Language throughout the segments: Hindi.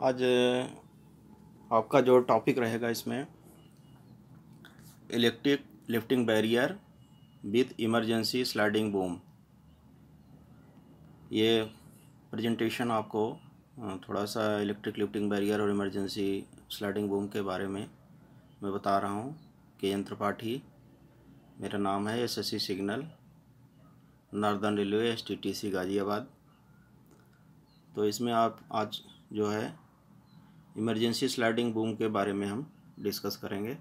आज आपका जो टॉपिक रहेगा इसमें electric lifting barrier with emergency sliding boom ये प्रेजेंटेशन आपको थोड़ा सा इलेक्ट्रिक लिफ्टिंग बैरियर और इमरजेंसी स्लाइडिंग बूम के बारे में मैं बता रहा हूँ के एन त्रिपाठी मेरा नाम है S signal Northern Railway S Ghaziabad तो इसमें आप आज जो है इमरजेंसी स्लाइडिंग बूम के बारे में हम डिस्कस करेंगे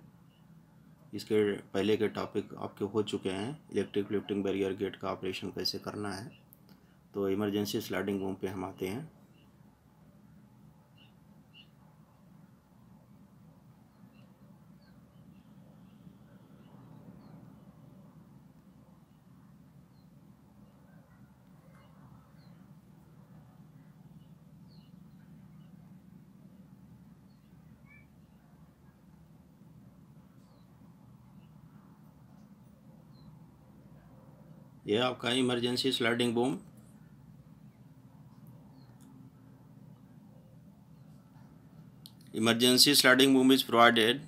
इसके पहले के टॉपिक आपके हो चुके हैं इलेक्ट्रिक लिफ्टिंग बैरियर गेट का ऑपरेशन कैसे करना है तो इमरजेंसी स्लाइडिंग बूम पे हम आते हैं ये आपका emergency sliding boom emergency sliding boom is provided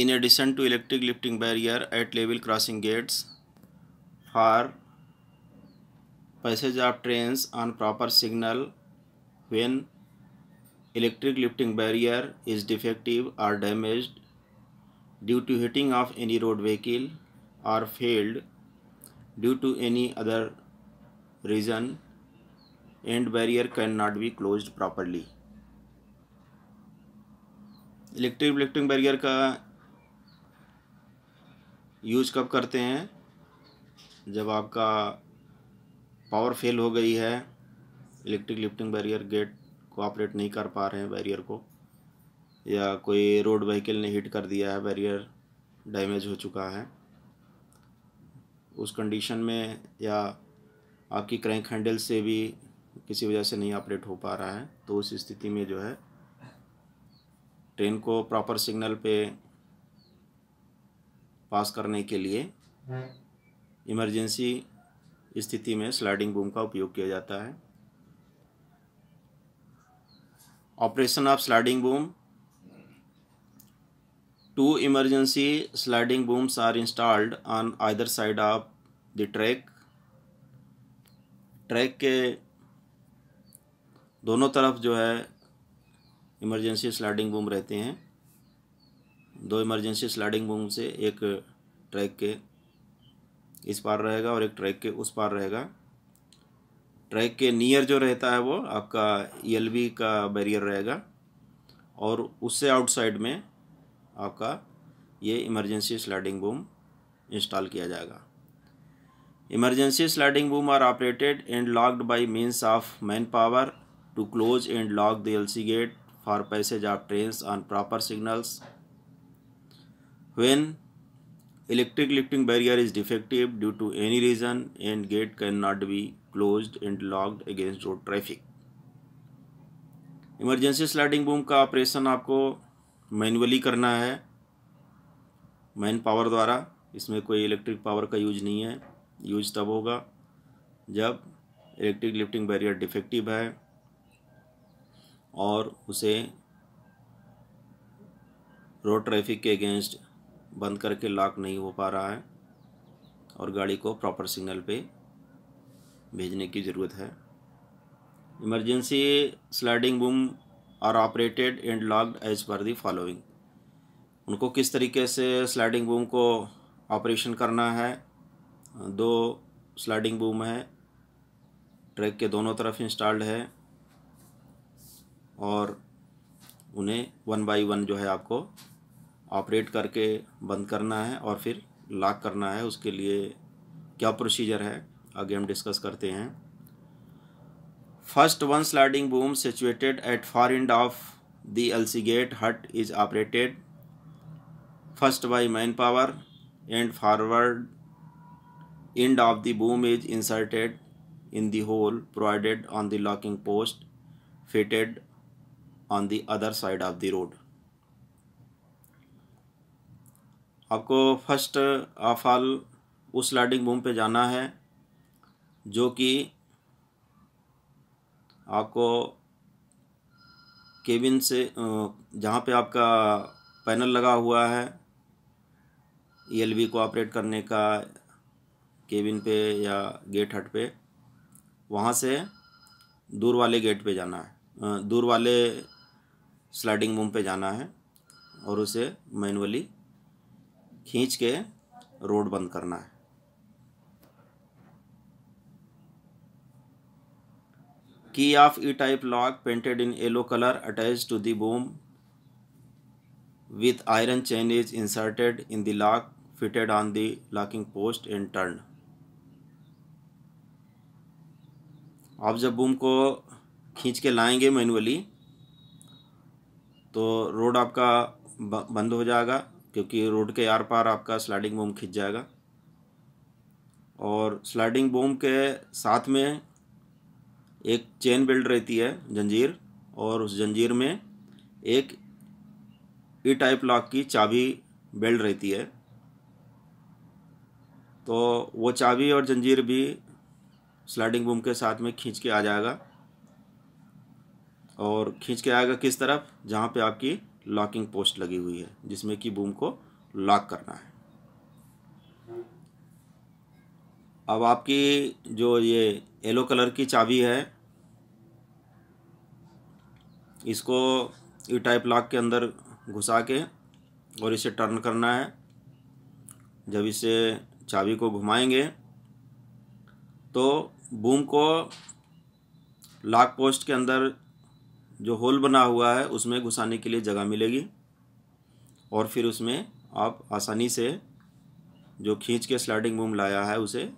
in addition to electric lifting barrier at level crossing gates for passage of trains on proper signal when electric lifting barrier is defective or damaged due to hitting of any road vehicle or failed due to any other reason end barrier cannot be closed properly electric electric barrier का यूज कब करते हैं जब आपका पावर फेल हो गई है इलेक्ट्रिक लिफ्टिंग बैरियर गेट को ऑपरेट नहीं कर पा रहे हैं बैरियर को या कोई रोड व्हीकल ने हिट कर दिया है बैरियर डैमेज हो चुका है उस कंडीशन में या आपकी क्रैंक हैंडल से भी किसी वजह से नहीं ऑपरेट हो पा रहा है तो उस स्थिति में जो है ट्रेन को प्रॉपर सिग्नल पे पास करने के लिए इमरजेंसी स्थिति में स्लाइडिंग बूम का उपयोग किया जाता है operation of sliding boom Two emergency sliding booms are installed on either side of the track. Track के दोनों तरफ जो है इमरजेंसी स्लाइडिंग बूम रहते हैं दो इमरजेंसी स्लाइडिंग बूम से एक ट्रैक के इस पार रहेगा और एक ट्रैक के उस पार रहेगा ट्रैक के नियर जो रहता है वो आपका ई e का बैरियर रहेगा और उससे आउटसाइड में आपका ये इमरजेंसी स्लाइडिंग बूम इंस्टॉल किया जाएगा emergency sliding boom are operated and locked by means of man power to close and lock the LC gate for passage of train on proper signals electric lifting barrier is defective due to any reason and gate can not be close and locked against road traffic emergency sliding boom का ऑपरेशन आपको मैनुअली करना है मैन पावर द्वारा इसमें कोई इलेक्ट्रिक पावर का यूज नहीं है यूज तब होगा जब इलेक्ट्रिक लिफ्टिंग बैरियर डिफेक्टिव है और उसे रोड ट्रैफिक के अगेंस्ट बंद करके लॉक नहीं हो पा रहा है और गाड़ी को प्रॉपर सिग्नल पे भेजने की ज़रूरत है emergency sliding boom are operated and locked as per the following उनको किस तरीके से स्लाइडिंग बूम को ऑपरेशन करना है दो स्लाइडिंग बूम है ट्रैक के दोनों तरफ इंस्टॉल्ड है और उन्हें वन बाई वन जो है आपको ऑपरेट करके बंद करना है और फिर लॉक करना है उसके लिए क्या प्रोसीजर है आगे हम डिस्कस करते हैं first one sliding boom situated at far end of the LC gate hut is operated first by man power and forward end of the boom is inserted in the hole provided on the locking post fitted on the other side of the road आपको फर्स्ट ऑफ ऑल उस लाइडिंग बूम पे जाना है जो कि आपको केबिन से जहाँ पे आपका पैनल लगा हुआ है ई e को ऑपरेट करने का केबिन पे या गेट हट पे वहाँ से दूर वाले गेट पे जाना है दूर वाले स्लाइडिंग रूम पे जाना है और उसे मैनुअली खींच के रोड बंद करना है key of E-type lock painted in yellow color attached to the boom with iron chain is inserted in the lock fitted on the locking post and turned. आप जब बूम को खींच के लाएंगे मैनुअली तो रोड आपका बंद हो जाएगा क्योंकि रोड के आर पार आपका स्लाइडिंग बूम खींच जाएगा और स्लाइडिंग बूम के साथ में एक चेन बेल्ट रहती है जंजीर और उस जंजीर में एक ई टाइप लॉक की चाबी बेल्ट रहती है तो वो चाबी और जंजीर भी स्लाइडिंग बूम के साथ में खींच के आ जाएगा और खींच के आएगा किस तरफ जहाँ पे आपकी लॉकिंग पोस्ट लगी हुई है जिसमें कि बूम को लॉक करना है अब आपकी जो ये येलो कलर की चाबी है इसको ई टाइप लॉक के अंदर घुसा के और इसे टर्न करना है जब इसे चाबी को घुमाएंगे तो बूम को लॉक पोस्ट के अंदर जो होल बना हुआ है उसमें घुसाने के लिए जगह मिलेगी और फिर उसमें आप आसानी से जो खींच के स्लाइडिंग बूम लाया है उसे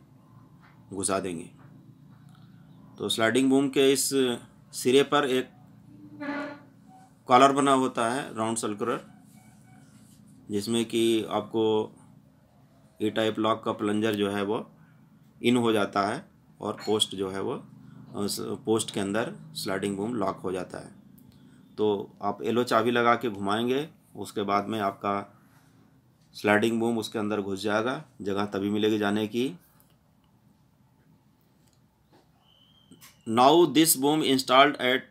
घुसा देंगे तो स्लाइडिंग बूम के इस सिरे पर एक कॉलर बना होता है राउंड सर्कुलर जिसमें कि आपको ए टाइप लॉक का प्लंजर जो है वो इन हो जाता है और पोस्ट जो है वो पोस्ट के अंदर स्लाइडिंग बूम लॉक हो जाता है तो आप एलो चाबी लगा के घुमाएंगे उसके बाद में आपका स्लाइडिंग बूम उसके अंदर घुस जाएगा जगह तभी मिलेगी जाने की now this boom installed at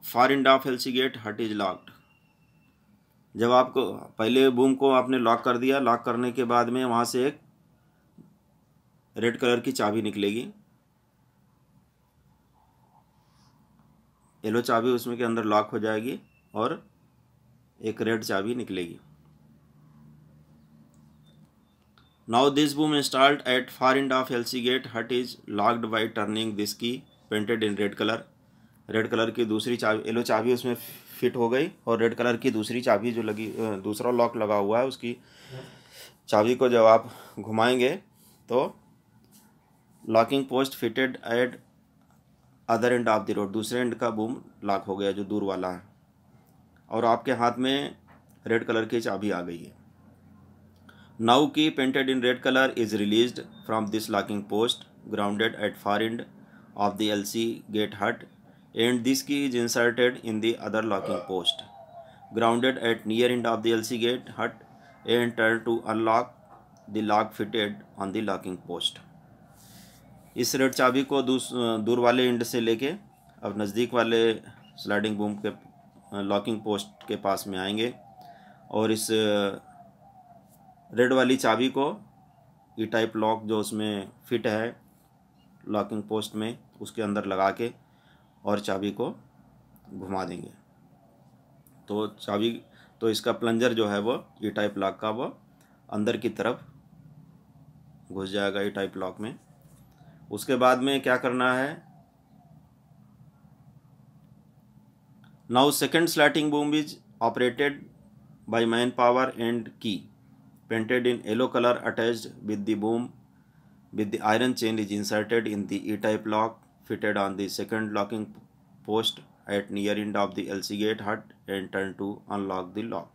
far end of LC gate hut is locked जब आपको पहले बूम को आपने लॉक कर दिया लॉक करने के बाद में वहाँ से एक रेड कलर की चाबी निकलेगी येलो चाबी उसमें के अंदर लॉक हो जाएगी और एक रेड चाबी निकलेगी now this boom installed at far end of L C gate hut is locked by turning this key painted in red colour red colour की दूसरी चाबी येलो चाबी उसमें फिट हो गई और रेड कलर की दूसरी चाबी जो लगी दूसरा लॉक लगा हुआ है उसकी चाबी को जब आप घुमाएंगे तो locking post fitted at other end of the road दूसरे एंड का बूम लॉक हो गया जो दूर वाला है और आपके हाथ में रेड कलर की चाबी आ गई है now key painted in red colour is release from this locking post grounded at far end of the LC gate hut and this key is inserted in the other locking post. Grounded at near end of the LC gate hut and turned to unlock the lock fitted on the locking post. इस रेड चाबी को दूर वाले एंड से लेके अब नज़दीक वाले स्लाइडिंग बूम के लॉकिंग पोस्ट के पास में आएंगे और इस रेड वाली चाबी को ई टाइप लॉक जो उसमें फिट है लॉकिंग पोस्ट में उसके अंदर लगा के और चाबी को घुमा देंगे तो चाबी तो इसका प्लंजर जो है वो ई टाइप लॉक का वो अंदर की तरफ घुस जाएगा ई टाइप लॉक में उसके बाद में क्या करना है now second sliding boom is operated man power and key painted in yellow colour attached with the boom with the iron chain is inserted in the E-type lock fitted on the second locking post at near end of the LC gate hut and turn to unlock the lock.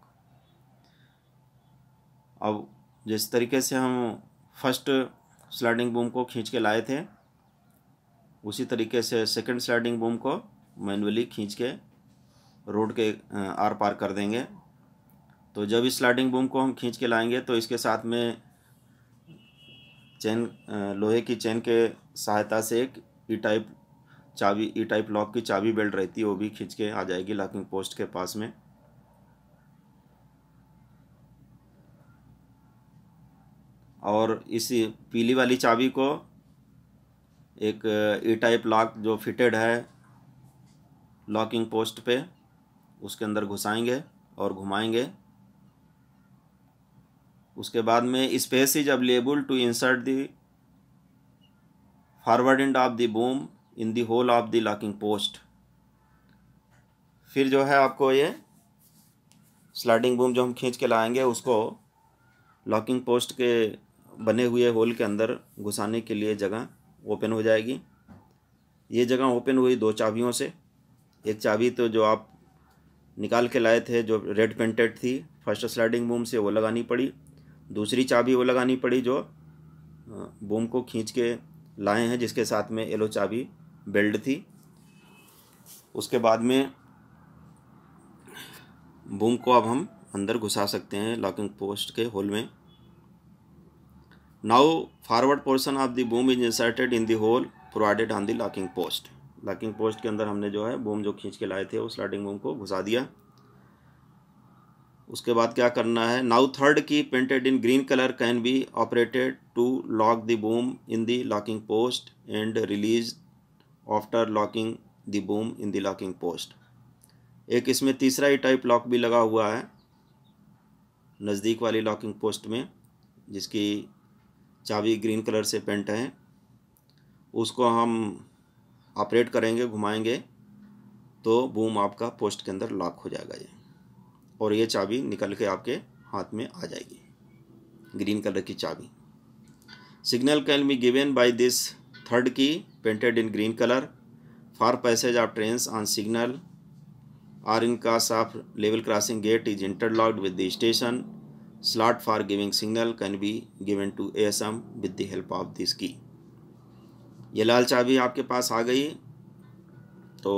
अब जिस तरीके से हम फर्स्ट स्लाइडिंग बूम को खींच के लाए थे उसी तरीके से सेकंड स्लाइडिंग बूम को मैनुअली खींच के रोड के आर पार कर देंगे तो जब इस स्लाइडिंग बूम को हम खींच के लाएंगे तो इसके साथ में चैन लोहे की चैन के सहायता से एक ई टाइप चाबी ई टाइप लॉक की चाबी बेल्ट रहती है वो भी खींच के आ जाएगी लॉकिंग पोस्ट के पास में और इस पीली वाली चाबी को एक ई टाइप लॉक जो फिटेड है लॉकिंग पोस्ट पे उसके अंदर घुसाएंगे और घुमाएंगे उसके बाद में space is available to insert the forward end of the boom in the hole of the locking post फिर जो है आपको ये स्लाइडिंग बूम जो हम खींच के लाएंगे उसको लॉकिंग पोस्ट के बने हुए होल के अंदर घुसाने के लिए जगह ओपन हो जाएगी ये जगह ओपन हुई दो चाबियों से एक चाबी तो जो आप निकाल के लाए थे जो रेड पेंटेड थी फर्स्ट स्लाइडिंग बूम से वो लगानी पड़ी दूसरी चाबी वो लगानी पड़ी जो बूम को खींच के लाए हैं जिसके साथ में एलो चाबी बेल्ट थी उसके बाद में बूम को अब हम अंदर घुसा सकते हैं लॉकिंग पोस्ट के होल में now forward portion of the boom is inserted in the hole provided on the locking post locking post के अंदर हमने जो है बूम जो खींच के लाए थे उस लाइटिंग बूम को घुसा दिया उसके बाद क्या करना है now third key painted in green colour can be operated to lock the boom in the locking post and release after locking the boom in the locking post एक इसमें तीसरा ही टाइप लॉक भी लगा हुआ है नज़दीक वाली लॉकिंग पोस्ट में जिसकी चाबी ग्रीन कलर से पेंट है उसको हम ऑपरेट करेंगे घुमाएंगे तो बूम आपका पोस्ट के अंदर लॉक हो जाएगा ये और ये चाबी निकल के आपके हाथ में आ जाएगी ग्रीन कलर की चाबी signal can be given by this third key painted in green colour for passage of train on signal are in case of level crossing gate is interlocked with the station slot giving signal can be can to A S M with the help of this key ये लाल चाबी आपके पास आ गई तो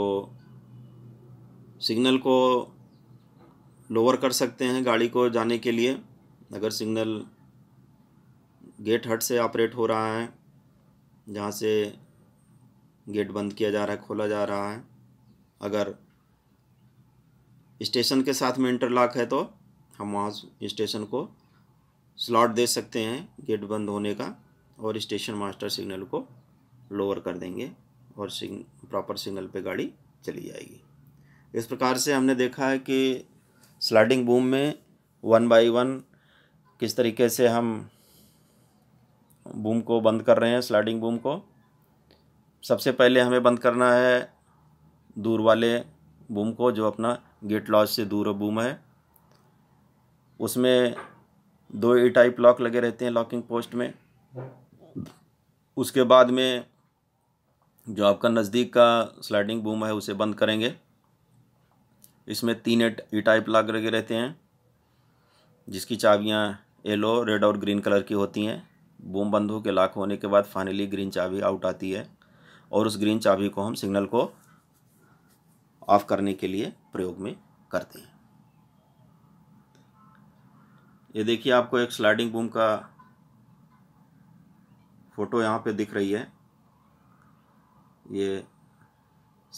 सिग्नल को लोअर कर सकते हैं गाड़ी को जाने के लिए अगर सिग्नल गेट हट से ऑपरेट हो रहा है जहाँ से गेट बंद किया जा रहा है खोला जा रहा है अगर स्टेशन के साथ में इंटरलॉक है तो हम वहाँ स्टेशन को स्लॉट दे सकते हैं गेट बंद होने का और स्टेशन मास्टर सिग्नल को लोअर कर देंगे और सिग्न प्रॉपर सिग्नल पे गाड़ी चली जाएगी इस प्रकार से हमने देखा है कि स्लाइडिंग बूम में वन बाय वन किस तरीके से हम बूम को बंद कर रहे हैं स्लाइडिंग बूम को सबसे पहले हमें बंद करना है दूर वाले बूम को जो अपना गेट लॉज से दूर बूम है उसमें दो ए टाइप लॉक लगे रहते हैं लॉकिंग पोस्ट में उसके बाद में जो आपका नज़दीक का स्लाइडिंग बूम है उसे बंद करेंगे इसमें तीन ई टाइप लग लगे रहते हैं जिसकी चाबियाँ येलो रेड और ग्रीन कलर की होती हैं बूम बंदूक के लाख होने के बाद फाइनली ग्रीन चाबी आउट आती है और उस ग्रीन चाबी को हम सिग्नल को ऑफ करने के लिए प्रयोग में करते हैं ये देखिए आपको एक स्लाइडिंग बूम का फ़ोटो यहाँ पे दिख रही है ये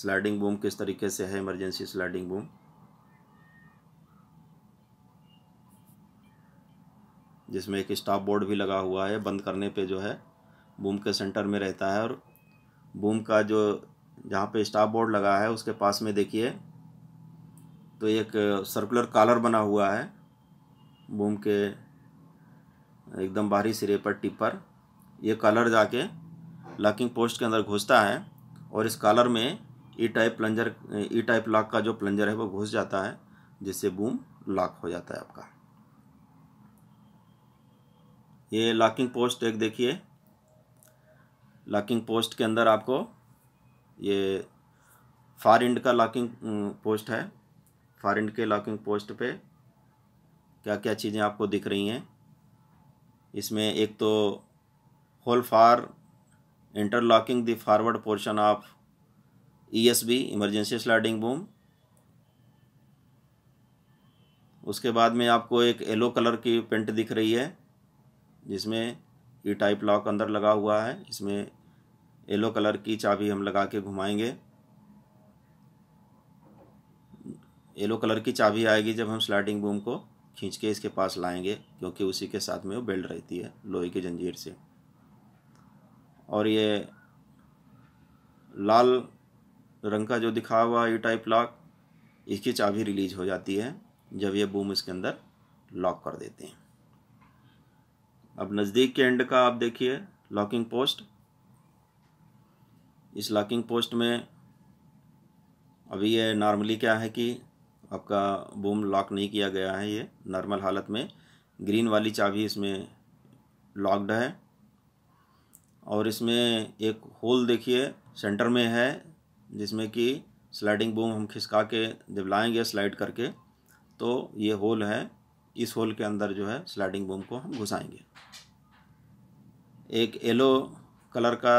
स्लाइडिंग बूम किस तरीके से है इमरजेंसी स्लाइडिंग बूम जिसमें एक स्टॉप बोर्ड भी लगा हुआ है बंद करने पे जो है बूम के सेंटर में रहता है और बूम का जो जहाँ पे स्टॉप बोर्ड लगा है उसके पास में देखिए तो एक सर्कुलर कॉलर बना हुआ है बूम के एकदम बाहरी सिरे पर टिप पर ये कॉलर जाके लॉकिंग पोस्ट के अंदर घुसता है और इस कॉलर में E type plunger E type lock का जो प्लंजर है वो घुस जाता है जिससे बूम लॉक हो जाता है आपका ये लॉकिंग पोस्ट एक देखिए लॉकिंग पोस्ट के अंदर आपको ये फार इंड का लॉकिंग पोस्ट है फार इंड के लॉकिंग पोस्ट पे क्या क्या चीज़ें आपको दिख रही हैं इसमें एक तो hole for interlocking the forward portion of ESB emergency sliding boom उसके बाद में आपको एक येलो कलर की पेंट दिख रही है जिसमें ई टाइप लॉक अंदर लगा हुआ है इसमें येलो कलर की चाबी हम लगा के घुमाएंगे येलो कलर की चाबी आएगी जब हम स्लाइडिंग बूम को खींच के इसके पास लाएंगे क्योंकि उसी के साथ में वो बेल्ट रहती है लोहे की जंजीर से और ये लाल रंग का जो दिखा हुआ ई टाइप लॉक इसकी चाबी रिलीज हो जाती है जब ये बूम इसके अंदर लॉक कर देते हैं अब नज़दीक के एंड का आप देखिए लॉकिंग पोस्ट इस लॉकिंग पोस्ट में अभी ये नॉर्मली क्या है कि आपका बूम लॉक नहीं किया गया है ये नॉर्मल हालत में ग्रीन वाली चाबी इसमें लॉक्ड है और इसमें एक होल देखिए सेंटर में है जिसमें कि स्लाइडिंग बूम हम खिसका के जब लाएंगे स्लाइड करके तो ये होल है इस होल के अंदर जो है स्लाइडिंग बूम को हम घुसाएंगे एक येलो कलर का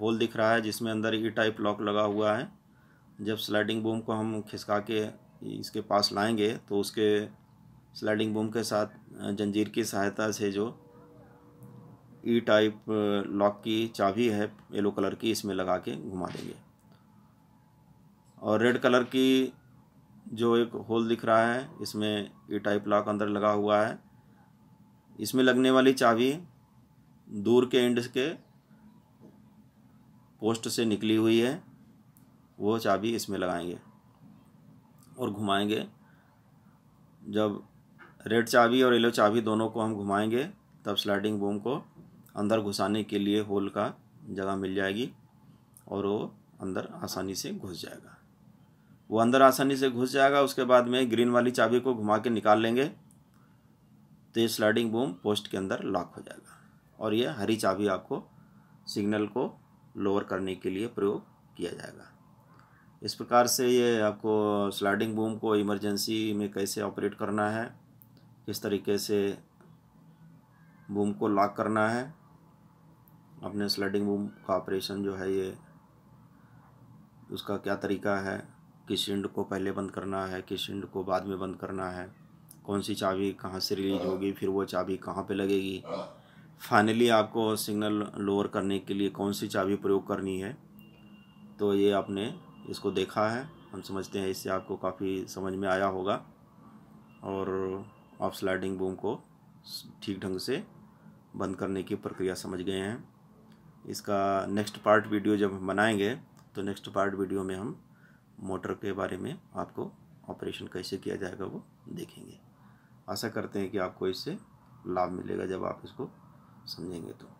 होल दिख रहा है जिसमें अंदर ई टाइप लॉक लगा हुआ है जब स्लाइडिंग बूम को हम खिसका के इसके पास लाएंगे तो उसके स्लाइडिंग बूम के साथ जंजीर की सहायता से जो ई टाइप लॉक की चाबी है येलो कलर की इसमें लगा के घुमा देंगे और रेड कलर की जो एक होल दिख रहा है इसमें ए टाइप लॉक अंदर लगा हुआ है इसमें लगने वाली चाबी दूर के एंड के पोस्ट से निकली हुई है वो चाबी इसमें लगाएंगे और घुमाएंगे जब रेड चाबी और येलो चाबी दोनों को हम घुमाएंगे तब स्लाइडिंग बूम को अंदर घुसाने के लिए होल का जगह मिल जाएगी और वो अंदर आसानी से घुस जाएगा वो अंदर आसानी से घुस जाएगा उसके बाद में ग्रीन वाली चाबी को घुमा के निकाल लेंगे तो ये स्लाइडिंग बूम पोस्ट के अंदर लॉक हो जाएगा और ये हरी चाबी आपको सिग्नल को लोअर करने के लिए प्रयोग किया जाएगा इस प्रकार से ये आपको स्लाइडिंग बूम को इमरजेंसी में कैसे ऑपरेट करना है किस तरीके से बूम को लॉक करना है अपने स्लाइडिंग बूम का ऑपरेशन जो है ये उसका क्या तरीका है किस इंड को पहले बंद करना है किस इंड को बाद में बंद करना है कौन सी चाबी कहाँ से रिलीज होगी फिर वो चाबी कहाँ पे लगेगी फाइनली आपको सिग्नल लोअर करने के लिए कौन सी चाबी प्रयोग करनी है तो ये आपने इसको देखा है हम समझते हैं इससे आपको काफ़ी समझ में आया होगा और आप स्लाइडिंग बूम को ठीक ढंग से बंद करने की प्रक्रिया समझ गए हैं इसका नेक्स्ट पार्ट वीडियो जब हम बनाएंगे तो नेक्स्ट पार्ट वीडियो में हम मोटर के बारे में आपको ऑपरेशन कैसे किया जाएगा वो देखेंगे आशा करते हैं कि आपको इससे लाभ मिलेगा जब आप इसको समझेंगे तो